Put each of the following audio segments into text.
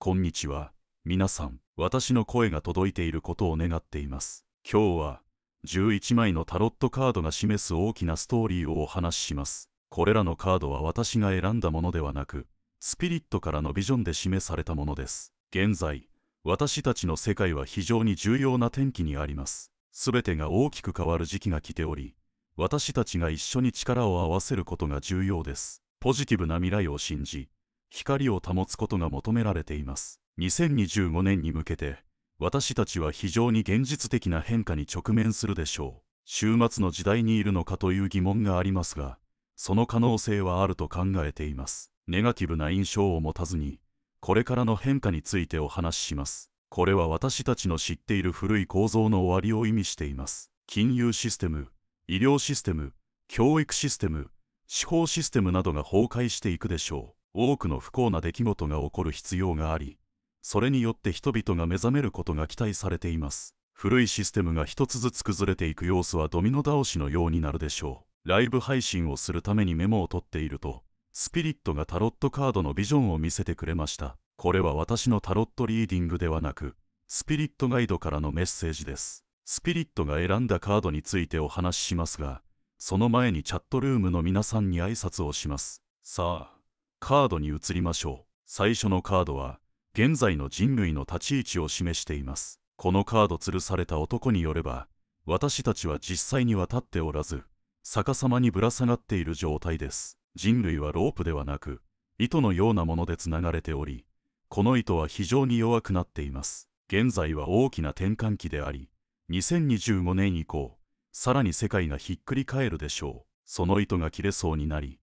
こんにちは。皆さん、私の声が届いていることを願っています。今日は、11枚のタロットカードが示す大きなストーリーをお話しします。これらのカードは私が選んだものではなく、スピリットからのビジョンで示されたものです。現在、私たちの世界は非常に重要な転機にあります。すべてが大きく変わる時期が来ており、私たちが一緒に力を合わせることが重要です。ポジティブな未来を信じ、光を保つことが求められています2025年に向けて私たちは非常に現実的な変化に直面するでしょう週末の時代にいるのかという疑問がありますがその可能性はあると考えていますネガティブな印象を持たずにこれからの変化についてお話ししますこれは私たちの知っている古い構造の終わりを意味しています金融システム医療システム教育システム司法システムなどが崩壊していくでしょう多くの不幸な出来事が起こる必要がありそれによって人々が目覚めることが期待されています古いシステムが一つずつ崩れていく様子はドミノ倒しのようになるでしょうライブ配信をするためにメモを取っているとスピリットがタロットカードのビジョンを見せてくれましたこれは私のタロットリーディングではなくスピリットガイドからのメッセージですスピリットが選んだカードについてお話ししますがその前にチャットルームの皆さんに挨拶をしますさあカードに移りましょう最初のカードは現在の人類の立ち位置を示していますこのカード吊るされた男によれば私たちは実際には立っておらず逆さまにぶら下がっている状態です人類はロープではなく糸のようなものでつながれておりこの糸は非常に弱くなっています現在は大きな転換期であり2025年以降さらに世界がひっくり返るでしょうその糸が切れそうになり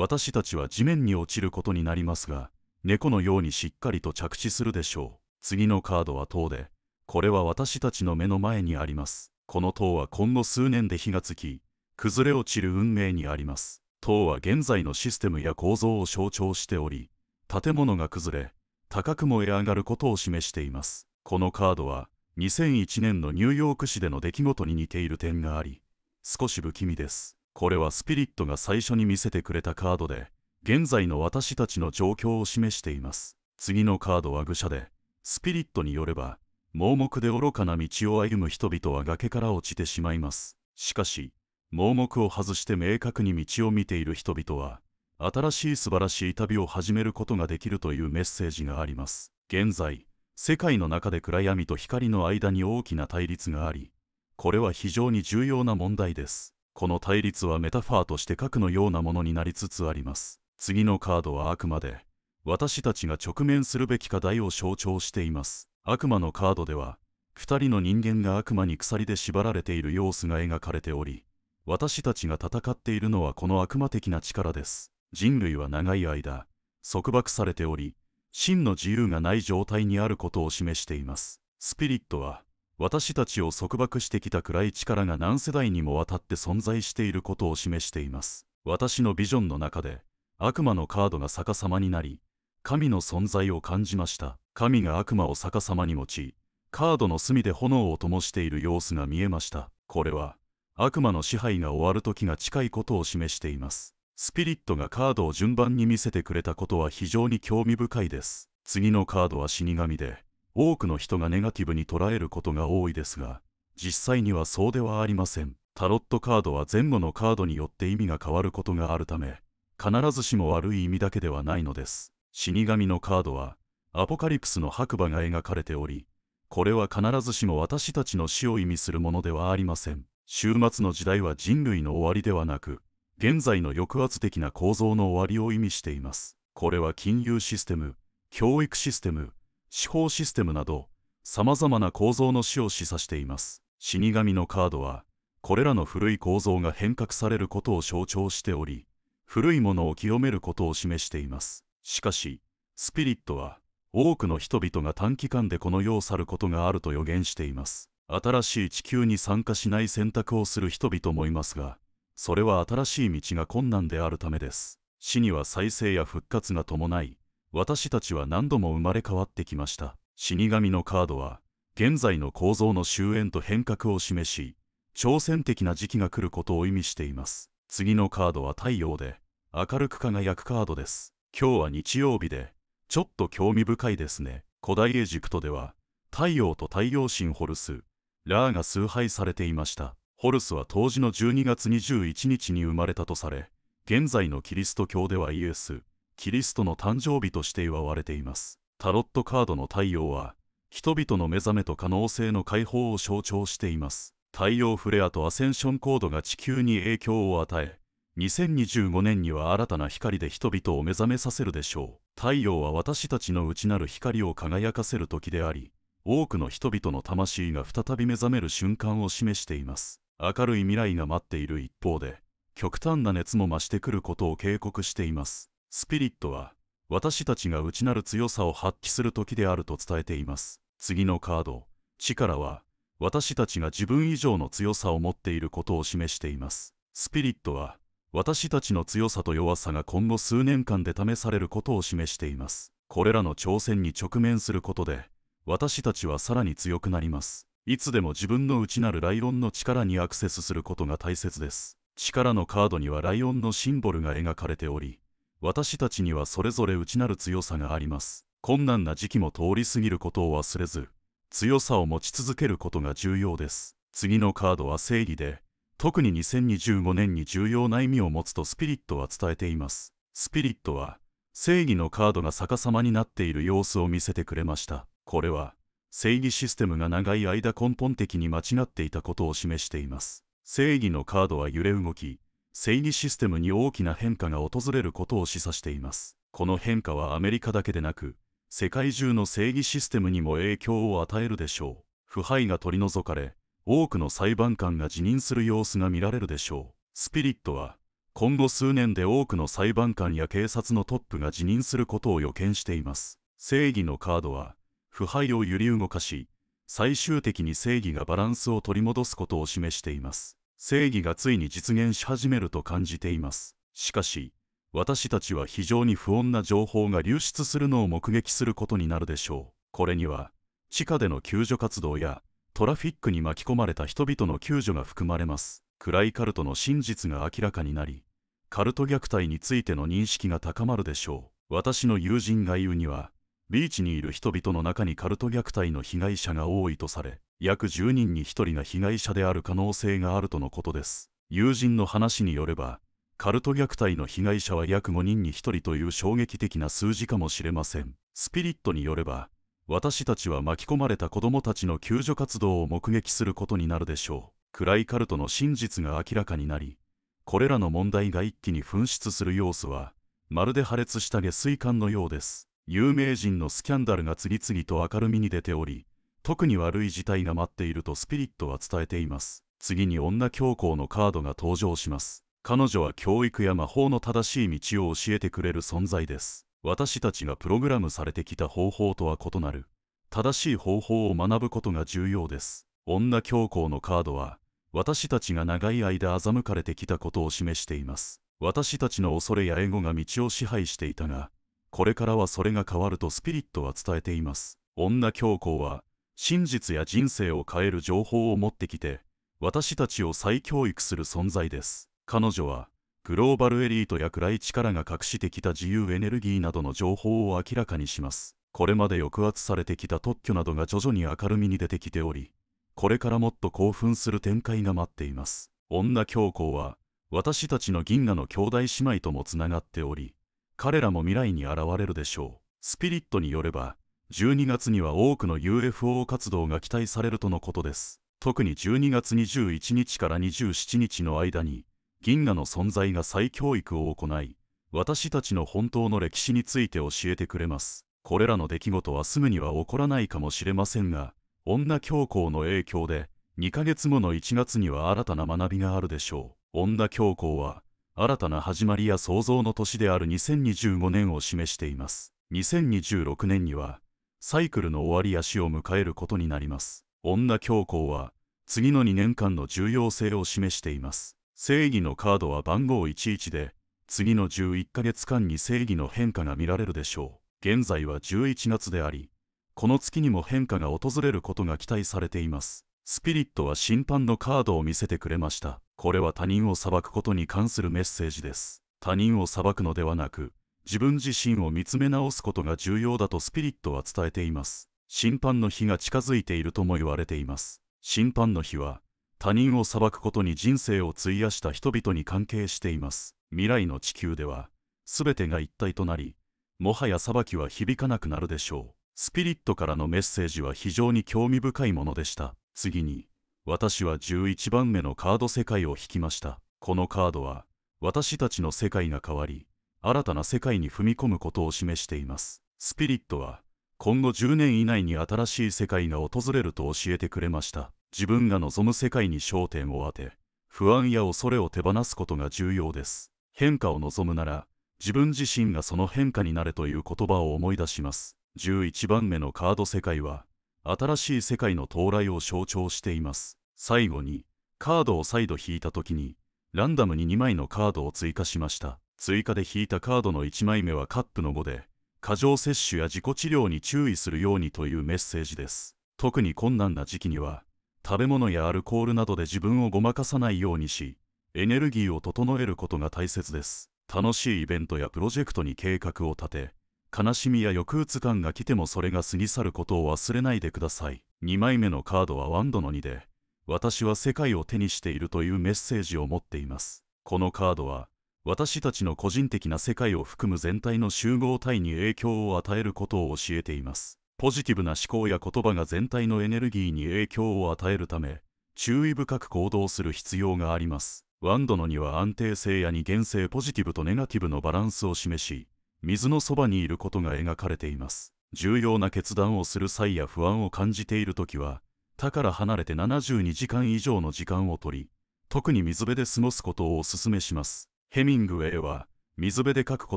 私たちは地面に落ちることになりますが、猫のようにしっかりと着地するでしょう。次のカードは塔で、これは私たちの目の前にあります。この塔は今後数年で火がつき、崩れ落ちる運命にあります。塔は現在のシステムや構造を象徴しており、建物が崩れ、高く燃え上がることを示しています。このカードは、2001年のニューヨーク市での出来事に似ている点があり、少し不気味です。これはスピリットが最初に見せてくれたカードで、現在の私たちの状況を示しています。次のカードは愚者で、スピリットによれば、盲目で愚かな道を歩む人々は崖から落ちてしまいます。しかし、盲目を外して明確に道を見ている人々は、新しい素晴らしい旅を始めることができるというメッセージがあります。現在、世界の中で暗闇と光の間に大きな対立があり、これは非常に重要な問題です。この対立はメタファーとして核のようなものになりつつあります次のカードはあくまで私たちが直面するべき課題を象徴しています悪魔のカードでは2人の人間が悪魔に鎖で縛られている様子が描かれており私たちが戦っているのはこの悪魔的な力です人類は長い間束縛されており真の自由がない状態にあることを示していますスピリットは私たちを束縛してきた暗い力が何世代にもわたって存在していることを示しています私のビジョンの中で悪魔のカードが逆さまになり神の存在を感じました神が悪魔を逆さまに持ちカードの隅で炎を灯している様子が見えましたこれは悪魔の支配が終わる時が近いことを示していますスピリットがカードを順番に見せてくれたことは非常に興味深いです次のカードは死神で多くの人がネガティブに捉えることが多いですが実際にはそうではありませんタロットカードは前後のカードによって意味が変わることがあるため必ずしも悪い意味だけではないのです死神のカードはアポカリプスの白馬が描かれておりこれは必ずしも私たちの死を意味するものではありません終末の時代は人類の終わりではなく現在の抑圧的な構造の終わりを意味していますこれは金融システム教育システム司法システムなど、様々な構造の死を示唆しています。死神のカードは、これらの古い構造が変革されることを象徴しており、古いものを清めることを示しています。しかし、スピリットは、多くの人々が短期間でこの世を去ることがあると予言しています。新しい地球に参加しない選択をする人々もいますが、それは新しい道が困難であるためです。死には再生や復活が伴い、私たちは何度も生まれ変わってきました死神のカードは現在の構造の終焉と変革を示し挑戦的な時期が来ることを意味しています次のカードは太陽で明るく輝くカードです今日は日曜日でちょっと興味深いですね古代エジプトでは太陽と太陽神ホルスラーが崇拝されていましたホルスは当時の12月21日に生まれたとされ現在のキリスト教ではイエスキリストの誕生日として祝われていますタロットカードの太陽は人々の目覚めと可能性の解放を象徴しています太陽フレアとアセンションコードが地球に影響を与え2025年には新たな光で人々を目覚めさせるでしょう太陽は私たちの内なる光を輝かせる時であり多くの人々の魂が再び目覚める瞬間を示しています明るい未来が待っている一方で極端な熱も増してくることを警告していますスピリットは、私たちが内なる強さを発揮する時であると伝えています。次のカード、力は、私たちが自分以上の強さを持っていることを示しています。スピリットは、私たちの強さと弱さが今後数年間で試されることを示しています。これらの挑戦に直面することで、私たちはさらに強くなります。いつでも自分の内なるライオンの力にアクセスすることが大切です。力のカードにはライオンのシンボルが描かれており、私たちにはそれぞれ内なる強さがあります困難な時期も通り過ぎることを忘れず強さを持ち続けることが重要です次のカードは正義で特に2025年に重要な意味を持つとスピリットは伝えていますスピリットは正義のカードが逆さまになっている様子を見せてくれましたこれは正義システムが長い間根本的に間違っていたことを示しています正義のカードは揺れ動き整理システムに大きな変化が訪れることを示唆しています。この変化はアメリカだけでなく、世界中の正義システムにも影響を与えるでしょう。腐敗が取り除かれ、多くの裁判官が辞任する様子が見られるでしょう。スピリットは、今後数年で多くの裁判官や警察のトップが辞任することを予見しています。正義のカードは、腐敗を揺り動かし、最終的に正義がバランスを取り戻すことを示しています。正義がついに実現し始めると感じています。しかし、私たちは非常に不穏な情報が流出するのを目撃することになるでしょう。これには、地下での救助活動やトラフィックに巻き込まれた人々の救助が含まれます。暗いカルトの真実が明らかになり、カルト虐待についての認識が高まるでしょう。私の友人が言うには、ビーチにいる人々の中にカルト虐待の被害者が多いとされ、約10人に1人が被害者である可能性があるとのことです友人の話によればカルト虐待の被害者は約5人に1人という衝撃的な数字かもしれませんスピリットによれば私たちは巻き込まれた子どもたちの救助活動を目撃することになるでしょう暗いカルトの真実が明らかになりこれらの問題が一気に噴出する様子はまるで破裂した下水管のようです有名人のスキャンダルが次々と明るみに出ており特に悪い事態が待っているとスピリットは伝えています次に女教皇のカードが登場します彼女は教育や魔法の正しい道を教えてくれる存在です私たちがプログラムされてきた方法とは異なる正しい方法を学ぶことが重要です女教皇のカードは私たちが長い間欺かれてきたことを示しています私たちの恐れやエゴが道を支配していたがこれからはそれが変わるとスピリットは伝えています女教皇は真実や人生を変える情報を持ってきて私たちを再教育する存在です彼女はグローバルエリートや暗い力が隠してきた自由エネルギーなどの情報を明らかにしますこれまで抑圧されてきた特許などが徐々に明るみに出てきておりこれからもっと興奮する展開が待っています女教皇は私たちの銀河の兄弟姉妹ともつながっており彼らも未来に現れるでしょうスピリットによれば12月には多くの UFO 活動が期待されるとのことです特に12月21日から27日の間に銀河の存在が再教育を行い私たちの本当の歴史について教えてくれますこれらの出来事はすぐには起こらないかもしれませんが女教皇の影響で2ヶ月後の1月には新たな学びがあるでしょう女教皇は新たな始まりや創造の年である2025年を示しています2026年にはサイクルの終わりやを迎えることになります。女教皇は、次の2年間の重要性を示しています。正義のカードは番号11で、次の11ヶ月間に正義の変化が見られるでしょう。現在は11月であり、この月にも変化が訪れることが期待されています。スピリットは審判のカードを見せてくれました。これは他人を裁くことに関するメッセージです。他人を裁くのではなく、自分自身を見つめ直すことが重要だとスピリットは伝えています。審判の日が近づいているとも言われています。審判の日は、他人を裁くことに人生を費やした人々に関係しています。未来の地球では、全てが一体となり、もはや裁きは響かなくなるでしょう。スピリットからのメッセージは非常に興味深いものでした。次に、私は11番目のカード世界を引きました。このカードは、私たちの世界が変わり、新たな世界に踏み込むことを示していますスピリットは今後10年以内に新しい世界が訪れると教えてくれました自分が望む世界に焦点を当て不安や恐れを手放すことが重要です変化を望むなら自分自身がその変化になれという言葉を思い出します11番目のカード世界は新しい世界の到来を象徴しています最後にカードを再度引いた時にランダムに2枚のカードを追加しました追加で引いたカードの1枚目はカップの5で、過剰摂取や自己治療に注意するようにというメッセージです。特に困難な時期には、食べ物やアルコールなどで自分をごまかさないようにし、エネルギーを整えることが大切です。楽しいイベントやプロジェクトに計画を立て、悲しみや抑うつ感が来てもそれが過ぎ去ることを忘れないでください。2枚目のカードはワンドの2で、私は世界を手にしているというメッセージを持っています。このカードは、私たちの個人的な世界を含む全体の集合体に影響を与えることを教えていますポジティブな思考や言葉が全体のエネルギーに影響を与えるため注意深く行動する必要がありますワンドのには安定性や二元性ポジティブとネガティブのバランスを示し水のそばにいることが描かれています重要な決断をする際や不安を感じている時は他から離れて72時間以上の時間を取り特に水辺で過ごすことをお勧めしますヘミングウェイは水辺で書くこ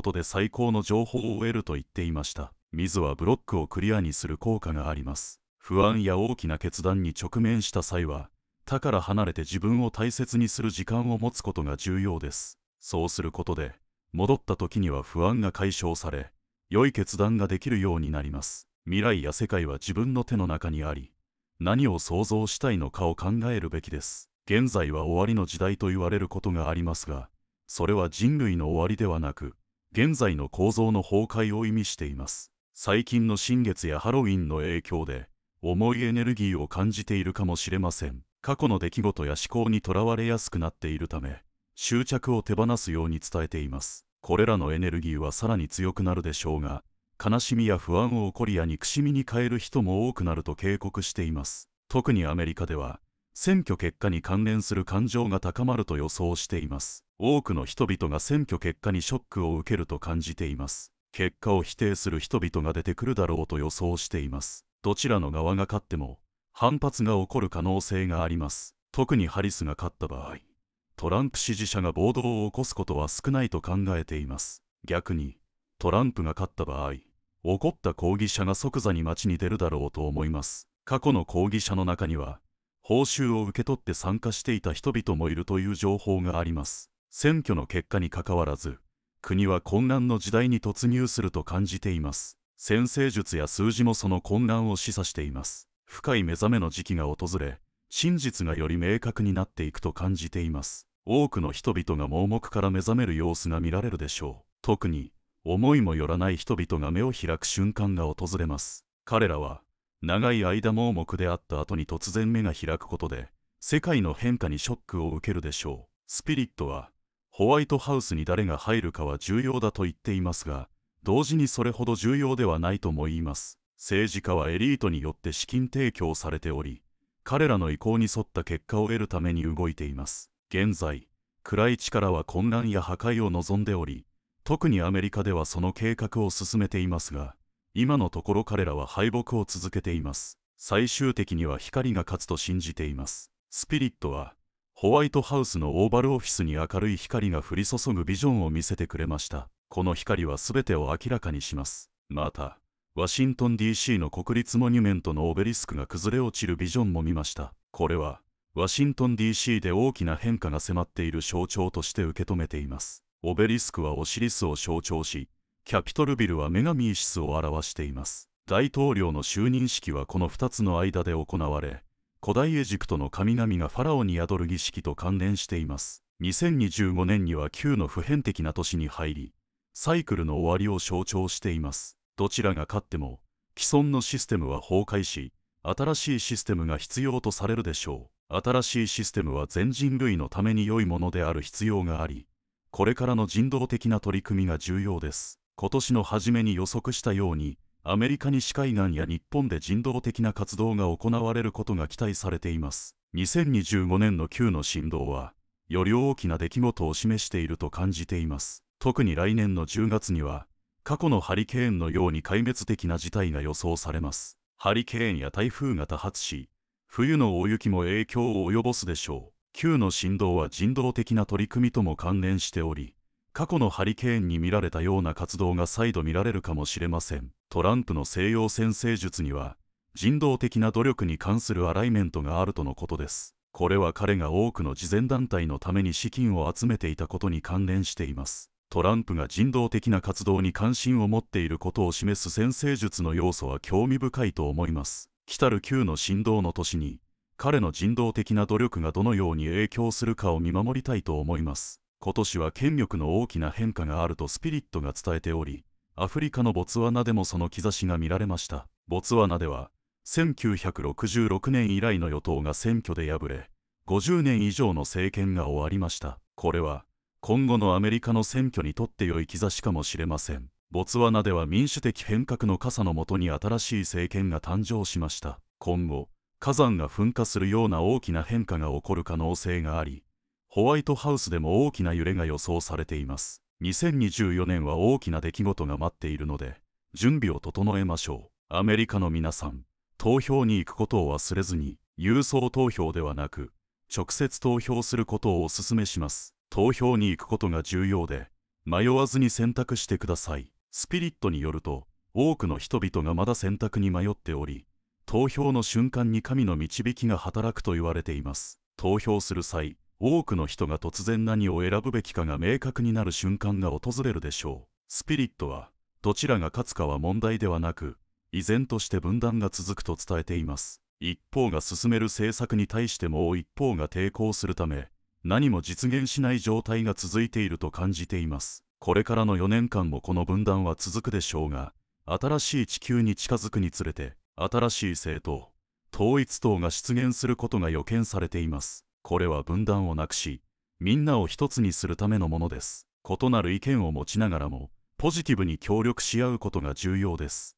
とで最高の情報を得ると言っていました水はブロックをクリアにする効果があります不安や大きな決断に直面した際は他から離れて自分を大切にする時間を持つことが重要ですそうすることで戻った時には不安が解消され良い決断ができるようになります未来や世界は自分の手の中にあり何を想像したいのかを考えるべきです現在は終わりの時代と言われることがありますがそれは人類の終わりではなく現在の構造の崩壊を意味しています最近の新月やハロウィンの影響で重いエネルギーを感じているかもしれません過去の出来事や思考にとらわれやすくなっているため執着を手放すように伝えていますこれらのエネルギーはさらに強くなるでしょうが悲しみや不安を起こりや憎しみに変える人も多くなると警告しています特にアメリカでは選挙結果に関連する感情が高まると予想しています多くの人々が選挙結果にショックを受けると感じています結果を否定する人々が出てくるだろうと予想していますどちらの側が勝っても反発が起こる可能性があります特にハリスが勝った場合トランプ支持者が暴動を起こすことは少ないと考えています逆にトランプが勝った場合怒った抗議者が即座に街に出るだろうと思います過去の抗議者の中には報酬を受け取って参加していた人々もいるという情報があります選挙の結果にかかわらず国は混乱の時代に突入すると感じています先生術や数字もその混乱を示唆しています深い目覚めの時期が訪れ真実がより明確になっていくと感じています多くの人々が盲目から目覚める様子が見られるでしょう特に思いもよらない人々が目を開く瞬間が訪れます彼らは長い間盲目であった後に突然目が開くことで世界の変化にショックを受けるでしょうスピリットはホワイトハウスに誰が入るかは重要だと言っていますが同時にそれほど重要ではないとも言います政治家はエリートによって資金提供されており彼らの意向に沿った結果を得るために動いています現在暗い力は混乱や破壊を望んでおり特にアメリカではその計画を進めていますが今のところ彼らは敗北を続けています。最終的には光が勝つと信じています。スピリットは、ホワイトハウスのオーバルオフィスに明るい光が降り注ぐビジョンを見せてくれました。この光は全てを明らかにします。また、ワシントン DC の国立モニュメントのオベリスクが崩れ落ちるビジョンも見ました。これは、ワシントン DC で大きな変化が迫っている象徴として受け止めています。オベリスクはオシリスを象徴し、キャピトルビルは女神イシスを表しています大統領の就任式はこの2つの間で行われ古代エジプトの神々がファラオに宿る儀式と関連しています2025年には旧の普遍的な年に入りサイクルの終わりを象徴していますどちらが勝っても既存のシステムは崩壊し新しいシステムが必要とされるでしょう新しいシステムは全人類のために良いものである必要がありこれからの人道的な取り組みが重要です今年の初めに予測したように、アメリカ西海岸や日本で人道的な活動が行われることが期待されています。2025年の9の振動は、より大きな出来事を示していると感じています。特に来年の10月には、過去のハリケーンのように壊滅的な事態が予想されます。ハリケーンや台風が多発し、冬の大雪も影響を及ぼすでしょう。旧の振動は人道的な取り組みとも関連しており、過去のハリケーンに見られたような活動が再度見られるかもしれませんトランプの西洋先星術には人道的な努力に関するアライメントがあるとのことですこれは彼が多くの慈善団体のために資金を集めていたことに関連していますトランプが人道的な活動に関心を持っていることを示す先生術の要素は興味深いと思います来たる旧の神道の年に彼の人道的な努力がどのように影響するかを見守りたいと思います今年は権力の大きな変化があるとスピリットが伝えており、アフリカのボツワナでもその兆しが見られました。ボツワナでは、1966年以来の与党が選挙で敗れ、50年以上の政権が終わりました。これは、今後のアメリカの選挙にとって良い兆しかもしれません。ボツワナでは民主的変革の傘のもとに新しい政権が誕生しました。今後、火山が噴火するような大きな変化が起こる可能性があり、ホワイトハウスでも大きな揺れが予想されています。2024年は大きな出来事が待っているので、準備を整えましょう。アメリカの皆さん、投票に行くことを忘れずに、郵送投票ではなく、直接投票することをお勧めします。投票に行くことが重要で、迷わずに選択してください。スピリットによると、多くの人々がまだ選択に迷っており、投票の瞬間に神の導きが働くと言われています。投票する際、多くの人が突然何を選ぶべきかが明確になる瞬間が訪れるでしょうスピリットはどちらが勝つかは問題ではなく依然として分断が続くと伝えています一方が進める政策に対しても一方が抵抗するため何も実現しない状態が続いていると感じていますこれからの4年間もこの分断は続くでしょうが新しい地球に近づくにつれて新しい政党統一党が出現することが予見されていますこれは分断をなくしみんなを一つにするためのものです異なる意見を持ちながらもポジティブに協力し合うことが重要です